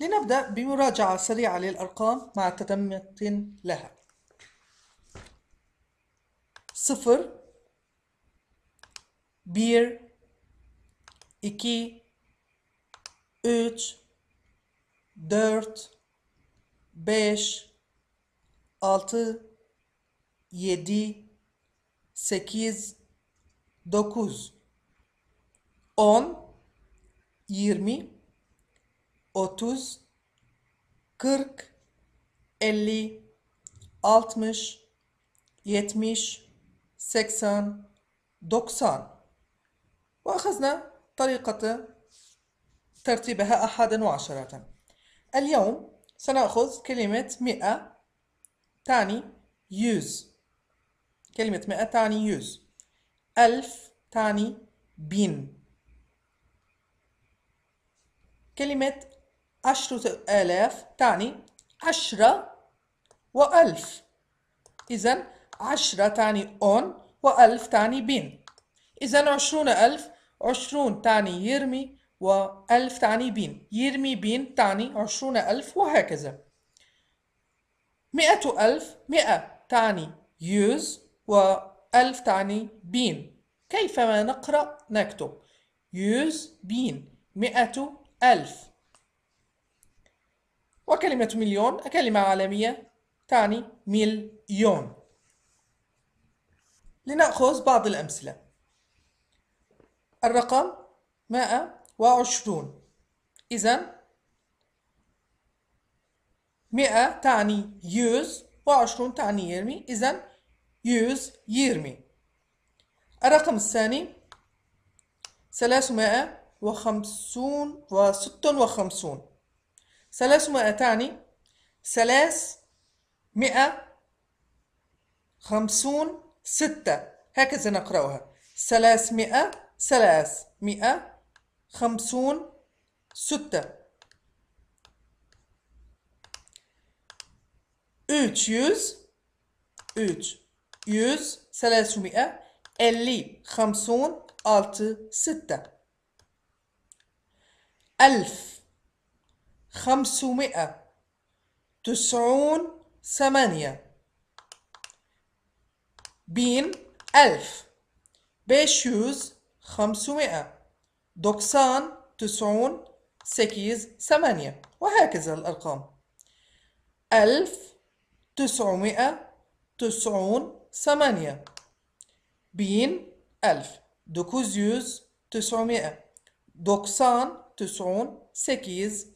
لنبدأ بمراجعة سريعة للأرقام مع تتمة لها صفر bir, iki, üç, dört, beş, altı, yedi, sekiz, dokuz, on, yirmi, 30 40 50 60 70 80 90 وأخذنا طريقة ترتيبها أحدا وعشرة اليوم سنأخذ كلمة مئة تاني يوز كلمة مئة تاني يوز ألف تاني بين كلمة عشرة آلاف تعني عشرة وألف إذا عشرة تعني on وألف تعني بين إذا عشرون ألف عشرون تعني يرمي وألف تعني بين يرمي بين تعني عشرون ألف وهكذا مئة ألف مئة تعني يوز وألف تعني بين كيفما نقرأ نكتب يوز بين مئة ألف وكلمة مليون كلمة عالمية تعني مليون لنأخذ بعض الأمثلة الرقم 120 إذا 100 تعني يوز و20 تعني يرمي إذا يوز يرمي الرقم الثاني وخمسون و وخمسون تاني ثلاث مئة خمسون ستة هكذا نقرأها مئة ثلاث مئة خمسون ستة ثلاث مئة اللي خمسون ألت ستة ألف خمسمائة تسعون ثمانية بين ألف بيشوز خمسمائة دوكسان تسعون سكيز ثمانية وهكذا الأرقام ألف تسعمائة تسعون ثمانية بين ألف دوكوزيوز تسعمائة دوكسان تسعون سكيز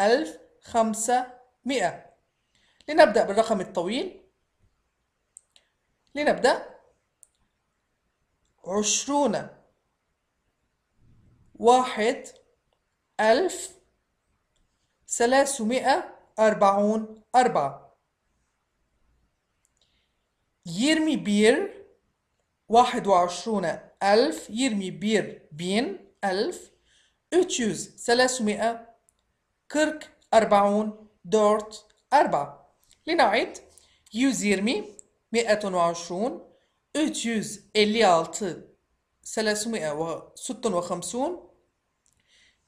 ألف خمسة مئة لنبدأ بالرقم الطويل لنبدأ عشرون واحد ألف ثلاثمائة أربعون أربعة يرمي بير واحد وعشرون ألف يرمي بير بين ألف اتشوز ثلاثمائة كرك أربعون دورت أربعة لنعيد يوزيرمي مئة وعشرون أتيوز إليالتي ثلاثمائة وست وخمسون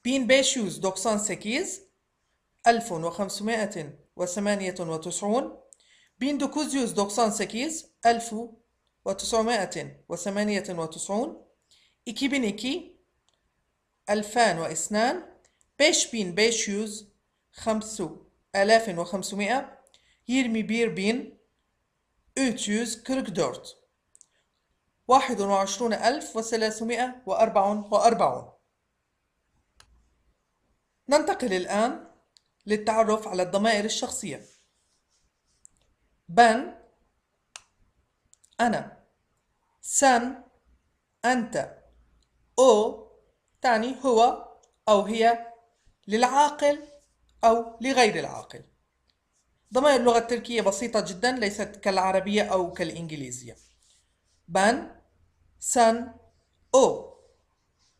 بين باشيوز دوكسان سكيز ألف وخمسمائة وثمانية وتسعون بين دوكوزيوز دوكسان سكيز ألف وتسعمائة وثمانية وتسعون إكي بنيكي ألفان واثنان باش بيشيوز خمس آلاف وخمسمائة يرمي بير بين أوتيوز كركدورت واحد وعشرون ألف وثلاثمائة وأربع وأربعون ننتقل الآن للتعرف على الضمائر الشخصية بن أنا سن أنت أو تعني هو أو هي للعاقل أو لغير العاقل ضمائر اللغة التركية بسيطة جدا ليست كالعربية أو كالإنجليزية بن سن أو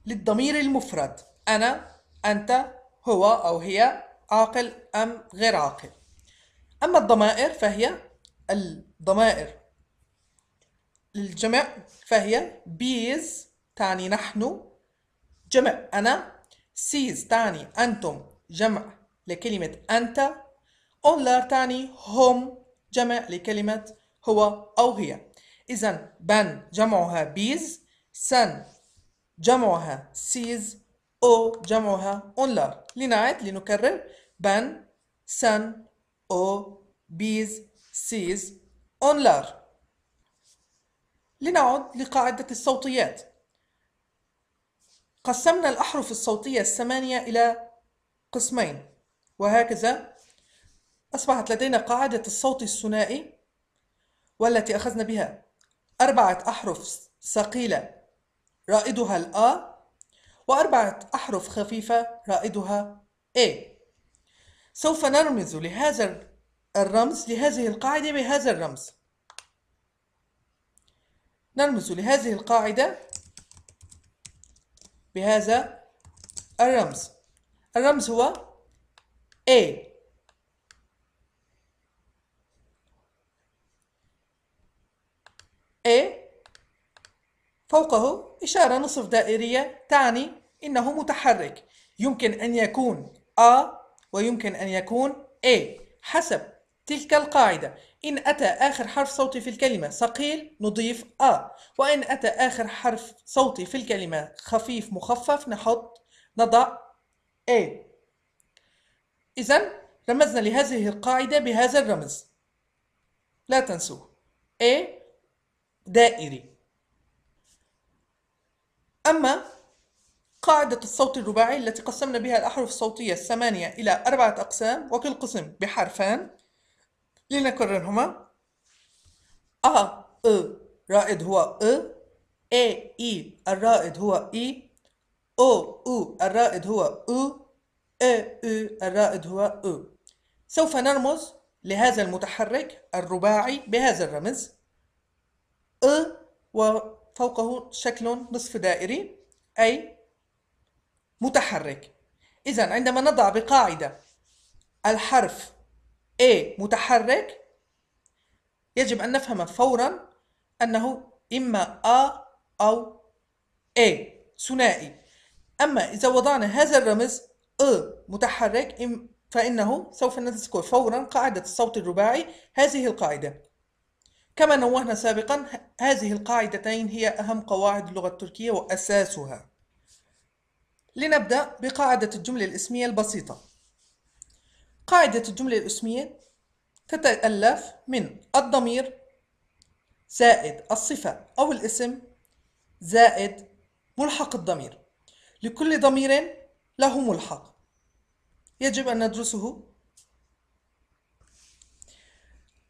للضمير المفرد أنا أنت هو أو هي عاقل أم غير عاقل أما الضمائر فهي الضمائر للجمع فهي بيز تعني نحن جمع أنا سيز تعني أنتم جمع لكلمة أنت أولر تعني هم جمع لكلمة هو أو هي إذا بن جمعها بيز سن جمعها سيز أو جمعها أونلر لنعد لنكرر بن سن أو بيز سيز أونلر لنعد لقاعدة الصوتيات قسمنا الأحرف الصوتية الثمانية إلى قسمين وهكذا أصبحت لدينا قاعدة الصوت الثنائي والتي أخذنا بها أربعة أحرف ثقيلة رائدها الآ وأربعة أحرف خفيفة رائدها A سوف نرمز لهذا الرمز لهذه القاعدة بهذا الرمز نرمز لهذه القاعدة بهذا الرمز الرمز هو A A فوقه إشارة نصف دائرية تعني إنه متحرك يمكن أن يكون A ويمكن أن يكون A حسب تلك القاعدة إن أتى آخر حرف صوتي في الكلمة ثقيل نضيف أ وإن أتى آخر حرف صوتي في الكلمة خفيف مخفف نحط نضع أ إذا رمزنا لهذه القاعدة بهذا الرمز لا تنسوا A دائري أما قاعدة الصوت الرباعي التي قسمنا بها الأحرف الصوتية الثمانية إلى أربعة أقسام وكل قسم بحرفان لنكررهما أ أ رائد هو أ A إي الرائد هو إي أو أو الرائد هو أو أ أو الرائد هو أو سوف نرمز لهذا المتحرك الرباعي بهذا الرمز أ وفوقه شكل نصف دائري أي متحرك إذا عندما نضع بقاعدة الحرف A متحرك يجب أن نفهم فورا أنه إما A أو A ثنائي أما إذا وضعنا هذا الرمز A متحرك فإنه سوف نذكر فورا قاعدة الصوت الرباعي هذه القاعدة كما نوهنا سابقا هذه القاعدتين هي أهم قواعد اللغة التركية وأساسها لنبدأ بقاعدة الجملة الاسمية البسيطة قاعدة الجملة الاسمية تتألف من الضمير زائد الصفة أو الاسم زائد ملحق الضمير لكل ضمير له ملحق يجب أن ندرسه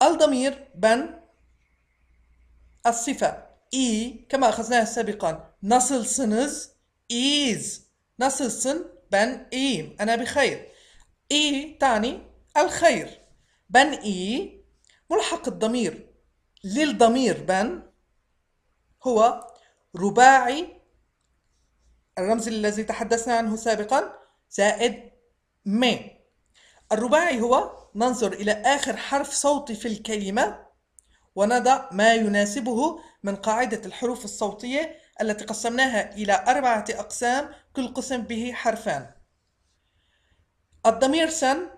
الضمير بن الصفة إي كما أخذناها سابقا نصل سنز إيز نصل سن بن إيم أنا بخير إي تاني الخير بن إي ملحق الضمير للضمير بن هو رباعي الرمز الذي تحدثنا عنه سابقا زائد م الرباعي هو ننظر إلى آخر حرف صوتي في الكلمة ونضع ما يناسبه من قاعدة الحروف الصوتية التي قسمناها إلى أربعة أقسام كل قسم به حرفان الضمير سن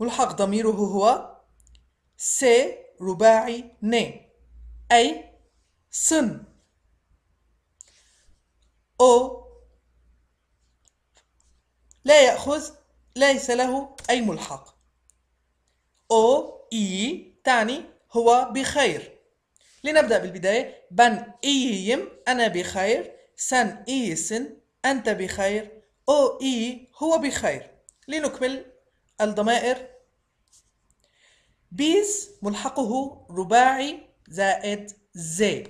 ملحق ضميره هو س رباعي ن أي سن أو لا يأخذ ليس له أي ملحق أو إي تعني هو بخير لنبدأ بالبداية بن إيم أنا بخير سن سن أنت بخير أو إي هو بخير لنكمل الضمائر بيز ملحقه رباعي زائد زي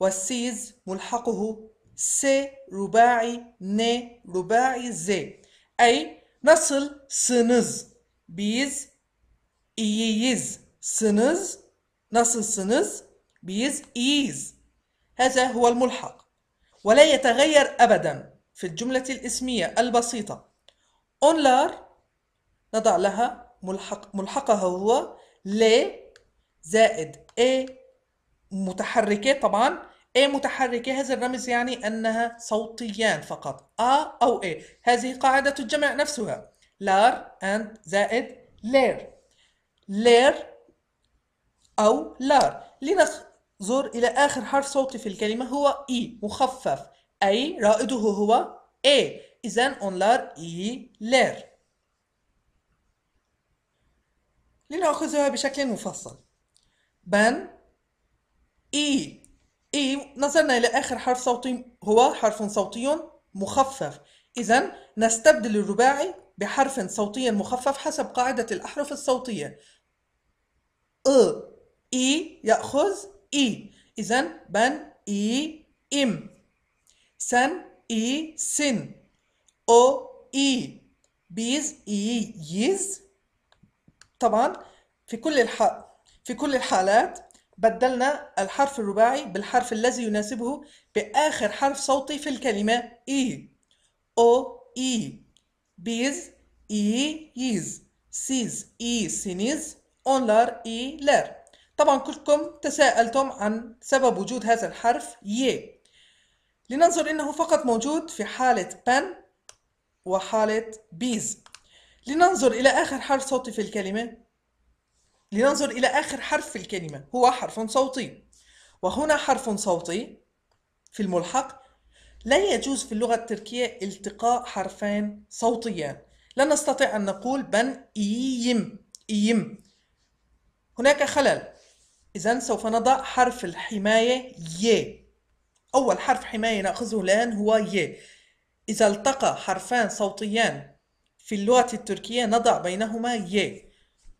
والسيز ملحقه س رباعي ن رباعي زي أي نصل سنز بيز إييز سنز نصل سنز بيز إييز هذا هو الملحق ولا يتغير أبدا في الجملة الإسمية البسيطة اونلار نضع لها ملحق ملحقها هو ل زائد اي متحركة طبعا اي متحركة هذا الرمز يعني أنها صوتيان فقط ا أو اي هذه قاعدة الجمع نفسها لار and زائد لير لير أو لار لننظر إلى آخر حرف صوتي في الكلمة هو إي e، مخفف أي رائده هو اي İzen onlar iyiler. لنأخذها بشكل مفصل. بن إي إي نظرنا إلى آخر حرف صوتي هو حرف صوتي مخفف إذا نستبدل الرباعي بحرف صوتي مخفف حسب قاعدة الأحرف الصوتية أ إي يأخذ إي إذا بن إي إم سن إي سن او اي بيز إي يز طبعا في كل الح... في كل الحالات بدلنا الحرف الرباعي بالحرف الذي يناسبه بآخر حرف صوتي في الكلمة إي أو إي بيز إي يز سيز إي سينيز أونلار إي لار طبعا كلكم تساءلتم عن سبب وجود هذا الحرف ي لننظر إنه فقط موجود في حالة بن وحالة بيز لننظر إلى آخر حرف صوتي في الكلمة لننظر إلى آخر حرف في الكلمة هو حرف صوتي وهنا حرف صوتي في الملحق لا يجوز في اللغة التركية التقاء حرفان صوتيان لا نستطيع أن نقول بن إيم إيم هناك خلل إذا سوف نضع حرف الحماية ي أول حرف حماية نأخذه الآن هو ي إذا التقى حرفان صوتيان في اللغة التركية نضع بينهما ي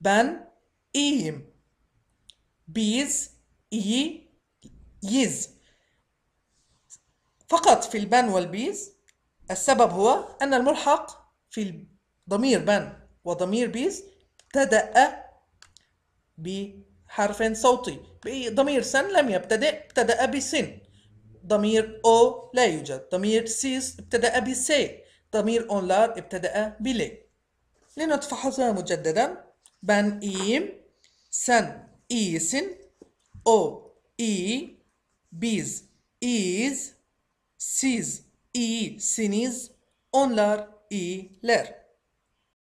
بن إيم بيز إي يز فقط في البن والبيز السبب هو أن الملحق في ضمير بن وضمير بيز ابتدأ بحرف صوتي ضمير سن لم يبتدئ ابتدأ بسن damir o la yujad. Damir siz ibtede'e bi se. Damir onlar ibtede'e bile. Linutfahuza müceddeden. Ben iyiyim. Sen iyisin. O iyi. Biz iyiyiz. Siz iyisiniz. Onlar iyiler.